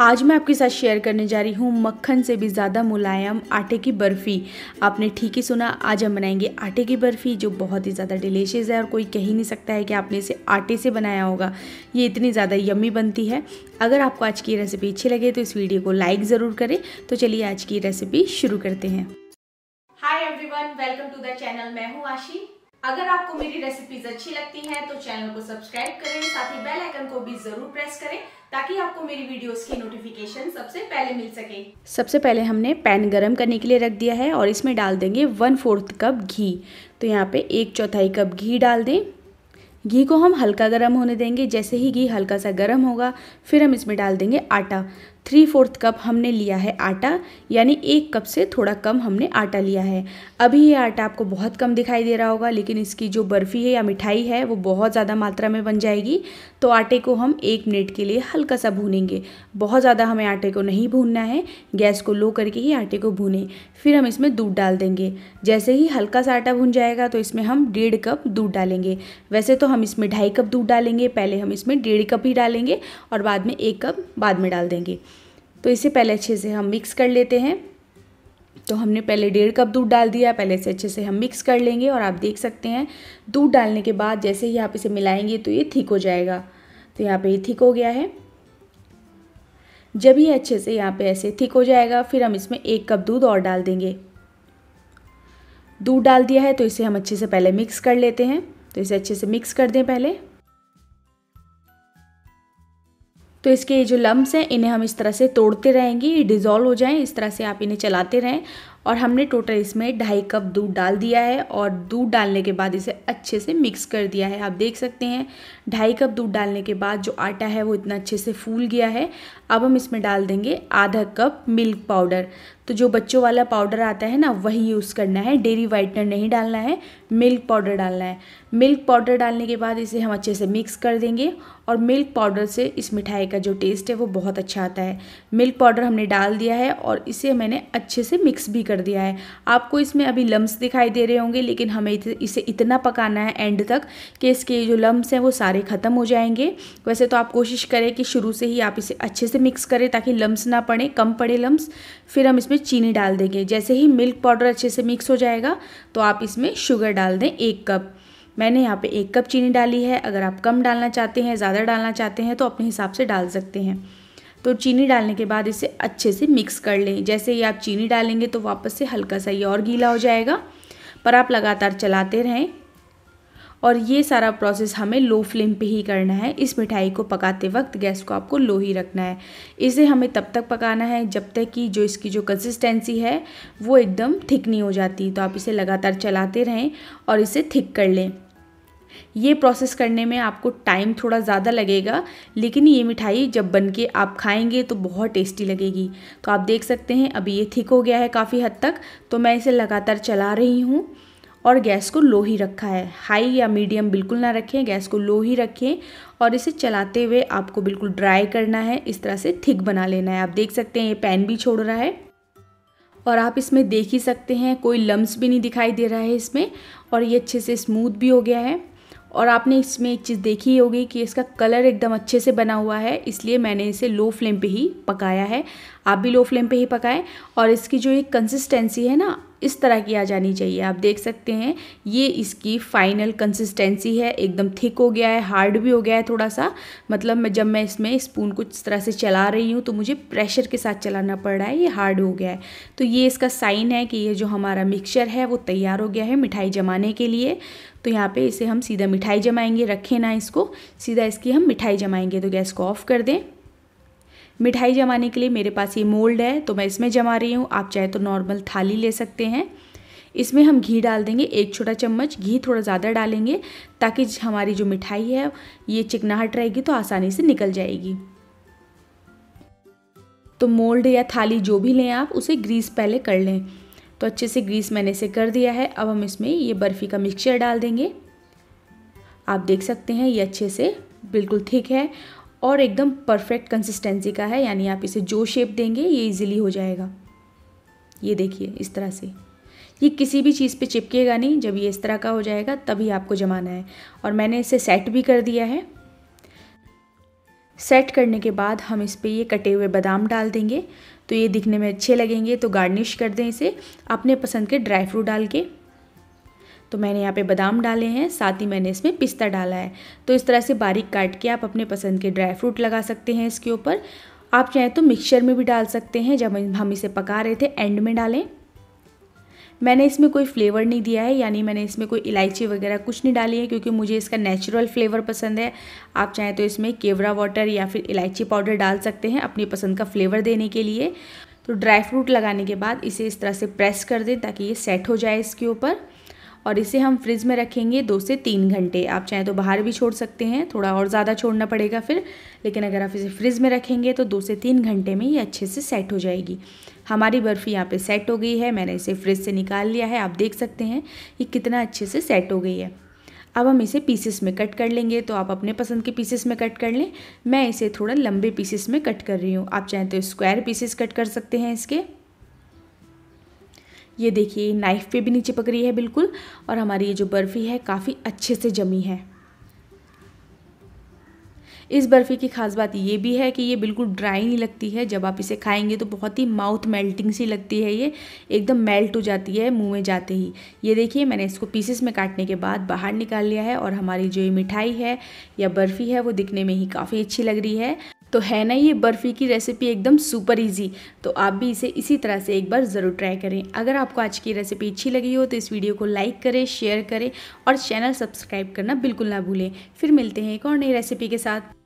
आज मैं आपके साथ शेयर करने जा रही हूँ मक्खन से भी ज़्यादा मुलायम आटे की बर्फ़ी आपने ठीक ही सुना आज हम बनाएंगे आटे की बर्फ़ी जो बहुत ही ज़्यादा डिलीशियस है और कोई कह ही नहीं सकता है कि आपने इसे आटे से बनाया होगा ये इतनी ज़्यादा यम्मी बनती है अगर आपको आज की रेसिपी अच्छी लगे तो इस वीडियो को लाइक ज़रूर करें तो चलिए आज की रेसिपी शुरू करते हैं hi every welcome to the channel मैं हूँ आशी अगर आपको मेरी रेसिपीज अच्छी लगती हैं तो चैनल को सब्सक्राइब करें साथ ही बेल आइकन को भी जरूर प्रेस करें ताकि आपको मेरी वीडियोस की नोटिफिकेशन सबसे पहले मिल सके सबसे पहले हमने पैन गरम करने के लिए रख दिया है और इसमें डाल देंगे वन फोर्थ कप घी तो यहाँ पे एक चौथाई कप घी डाल दें घी को हम हल्का गर्म होने देंगे जैसे ही घी हल्का सा गर्म होगा फिर हम इसमें डाल देंगे आटा थ्री फोर्थ कप हमने लिया है आटा यानी एक कप से थोड़ा कम हमने आटा लिया है अभी ये आटा आपको बहुत कम दिखाई दे रहा होगा लेकिन इसकी जो बर्फ़ी है या मिठाई है वो बहुत ज़्यादा मात्रा में बन जाएगी तो आटे को हम एक मिनट के लिए हल्का सा भूनेंगे बहुत ज़्यादा हमें आटे को नहीं भूनना है गैस को लो करके ही आटे को भूनें फिर हम इसमें दूध डाल देंगे जैसे ही हल्का सा आटा भून जाएगा तो इसमें हम डेढ़ कप दूध डालेंगे वैसे तो हम इसमें ढाई कप दूध डालेंगे पहले हम इसमें डेढ़ कप ही डालेंगे और बाद में एक कप बाद में डाल देंगे तो इसे पहले अच्छे से हम मिक्स कर लेते हैं तो हमने पहले डेढ़ कप दूध डाल दिया पहले से अच्छे से हम मिक्स कर लेंगे और आप देख सकते हैं दूध डालने के बाद जैसे ही आप इसे मिलाएंगे तो ये ठीक हो जाएगा तो यहाँ पे ये थिक हो गया है जब ये अच्छे से यहाँ पे ऐसे ठीक हो जाएगा फिर हम इसमें एक कप दूध और डाल देंगे दूध डाल दिया है तो इसे हम अच्छे से पहले मिक्स कर लेते हैं तो इसे अच्छे से मिक्स कर दें पहले तो इसके जो लम्ब्स हैं इन्हें हम इस तरह से तोड़ते रहेंगे ये डिज़ोल्व हो जाएं इस तरह से आप इन्हें चलाते रहें और हमने टोटल इसमें ढाई कप दूध डाल दिया है और दूध डालने के बाद इसे अच्छे से मिक्स कर दिया है आप देख सकते हैं ढाई कप दूध डालने के बाद जो आटा है वो इतना अच्छे से फूल गया है अब हम इसमें डाल देंगे आधा कप मिल्क पाउडर तो जो बच्चों वाला पाउडर आता है ना वही यूज़ करना है डेरी वाइटनर नहीं डालना है मिल्क पाउडर डालना है मिल्क पाउडर डालने के बाद इसे हम अच्छे से मिक्स कर देंगे और मिल्क पाउडर से इस मिठाई का जो टेस्ट है वो बहुत अच्छा आता है मिल्क पाउडर हमने डाल दिया है और इसे मैंने अच्छे से मिक्स भी कर दिया है आपको इसमें अभी लम्ब दिखाई दे रहे होंगे लेकिन हमें इसे इतना पकाना है एंड तक कि इसके जो लम्ब्स हैं वो सारे ख़त्म हो जाएंगे वैसे तो आप कोशिश करें कि शुरू से ही आप इसे अच्छे से मिक्स करें ताकि लम्ब ना पड़े कम पड़े लम्ब फिर हम इसमें इसमें चीनी डाल देंगे जैसे ही मिल्क पाउडर अच्छे से मिक्स हो जाएगा तो आप इसमें शुगर डाल दें एक कप मैंने यहाँ पे एक कप चीनी डाली है अगर आप कम डालना चाहते हैं ज़्यादा डालना चाहते हैं तो अपने हिसाब से डाल सकते हैं तो चीनी डालने के बाद इसे अच्छे से मिक्स कर लें जैसे ही आप चीनी डालेंगे तो वापस से हल्का सा ये और गीला हो जाएगा पर आप लगातार चलाते रहें और ये सारा प्रोसेस हमें लो फ्लेम पे ही करना है इस मिठाई को पकाते वक्त गैस को आपको लो ही रखना है इसे हमें तब तक पकाना है जब तक कि जो इसकी जो कंसिस्टेंसी है वो एकदम थिक नहीं हो जाती तो आप इसे लगातार चलाते रहें और इसे थिक कर लें ये प्रोसेस करने में आपको टाइम थोड़ा ज़्यादा लगेगा लेकिन ये मिठाई जब बन के आप खाएंगे तो बहुत टेस्टी लगेगी तो आप देख सकते हैं अभी ये थिक हो गया है काफ़ी हद तक तो मैं इसे लगातार चला रही हूँ और गैस को लो ही रखा है हाई या मीडियम बिल्कुल ना रखें गैस को लो ही रखें और इसे चलाते हुए आपको बिल्कुल ड्राई करना है इस तरह से थिक बना लेना है आप देख सकते हैं ये पैन भी छोड़ रहा है और आप इसमें देख ही सकते हैं कोई लम्स भी नहीं दिखाई दे रहा है इसमें और ये अच्छे से स्मूथ भी हो गया है और आपने इसमें एक चीज़ देखी होगी कि इसका कलर एकदम अच्छे से बना हुआ है इसलिए मैंने इसे लो फ्लेम पे ही पकाया है आप भी लो फ्लेम पे ही पकाएं और इसकी जो एक कंसिस्टेंसी है ना इस तरह की आ जानी चाहिए आप देख सकते हैं ये इसकी फाइनल कंसिस्टेंसी है एकदम थिक हो गया है हार्ड भी हो गया है थोड़ा सा मतलब मैं जब मैं इसमें स्पून को इस तरह से चला रही हूँ तो मुझे प्रेशर के साथ चलाना पड़ रहा है ये हार्ड हो गया है तो ये इसका साइन है कि ये जो हमारा मिक्सचर है वो तैयार हो गया है मिठाई जमाने के लिए तो यहाँ पे इसे हम सीधा मिठाई जमाएंगे रखें ना इसको सीधा इसकी हम मिठाई जमाएंगे तो गैस को ऑफ कर दें मिठाई जमाने के लिए मेरे पास ये मोल्ड है तो मैं इसमें जमा रही हूँ आप चाहे तो नॉर्मल थाली ले सकते हैं इसमें हम घी डाल देंगे एक छोटा चम्मच घी थोड़ा ज़्यादा डालेंगे ताकि हमारी जो मिठाई है ये चिकनाहट रहेगी तो आसानी से निकल जाएगी तो मोल्ड या थाली जो भी लें आप उसे ग्रीस पहले कर लें तो अच्छे से ग्रीस मैंने इसे कर दिया है अब हम इसमें ये बर्फ़ी का मिक्सचर डाल देंगे आप देख सकते हैं ये अच्छे से बिल्कुल थिक है और एकदम परफेक्ट कंसिस्टेंसी का है यानी आप इसे जो शेप देंगे ये इजीली हो जाएगा ये देखिए इस तरह से ये किसी भी चीज़ पे चिपकेगा नहीं जब ये इस तरह का हो जाएगा तभी आपको जमाना है और मैंने इसे सेट भी कर दिया है सेट करने के बाद हम इस पर ये कटे हुए बादाम डाल देंगे तो ये दिखने में अच्छे लगेंगे तो गार्निश कर दें इसे अपने पसंद के ड्राई फ्रूट डाल के तो मैंने यहाँ पे बादाम डाले हैं साथ ही मैंने इसमें पिस्ता डाला है तो इस तरह से बारीक काट के आप अपने पसंद के ड्राई फ्रूट लगा सकते हैं इसके ऊपर आप चाहें तो मिक्सचर में भी डाल सकते हैं जब हम इसे पका रहे थे एंड में डालें मैंने इसमें कोई फ्लेवर नहीं दिया है यानी मैंने इसमें कोई इलायची वगैरह कुछ नहीं डाली है क्योंकि मुझे इसका नेचुरल फ्लेवर पसंद है आप चाहें तो इसमें केवरा वाटर या फिर इलायची पाउडर डाल सकते हैं अपनी पसंद का फ्लेवर देने के लिए तो ड्राई फ्रूट लगाने के बाद इसे इस तरह से प्रेस कर दें ताकि ये सेट हो जाए इसके ऊपर और इसे हम फ्रिज में रखेंगे दो से तीन घंटे आप चाहें तो बाहर भी छोड़ सकते हैं थोड़ा और ज़्यादा छोड़ना पड़ेगा फिर लेकिन अगर आप इसे फ्रिज में रखेंगे तो दो से तीन घंटे में ये अच्छे से सेट हो जाएगी हमारी बर्फ़ी यहाँ पे सेट हो गई है मैंने इसे फ्रिज से निकाल लिया है आप देख सकते हैं ये कितना अच्छे से सेट हो गई है अब हम इसे पीसेस में कट कर लेंगे तो आप अपने पसंद के पीसेस में कट कर लें मैं इसे थोड़ा लंबे पीसेस में कट कर रही हूँ आप चाहें तो स्क्वायर पीसेस कट कर सकते हैं इसके ये देखिए नाइफ़ पे भी नीचे पकड़ी है बिल्कुल और हमारी ये जो बर्फ़ी है काफ़ी अच्छे से जमी है इस बर्फ़ी की खास बात ये भी है कि ये बिल्कुल ड्राई नहीं लगती है जब आप इसे खाएंगे तो बहुत ही माउथ मेल्टिंग सी लगती है ये एकदम मेल्ट हो जाती है मुंह में जाते ही ये देखिए मैंने इसको पीसेस में काटने के बाद बाहर निकाल लिया है और हमारी जो ये मिठाई है या बर्फ़ी है वो दिखने में ही काफ़ी अच्छी लग रही है तो है ना ये बर्फ़ी की रेसिपी एकदम सुपर इजी तो आप भी इसे इसी तरह से एक बार ज़रूर ट्राई करें अगर आपको आज की रेसिपी अच्छी लगी हो तो इस वीडियो को लाइक करें शेयर करें और चैनल सब्सक्राइब करना बिल्कुल ना भूलें फिर मिलते हैं एक और नई रेसिपी के साथ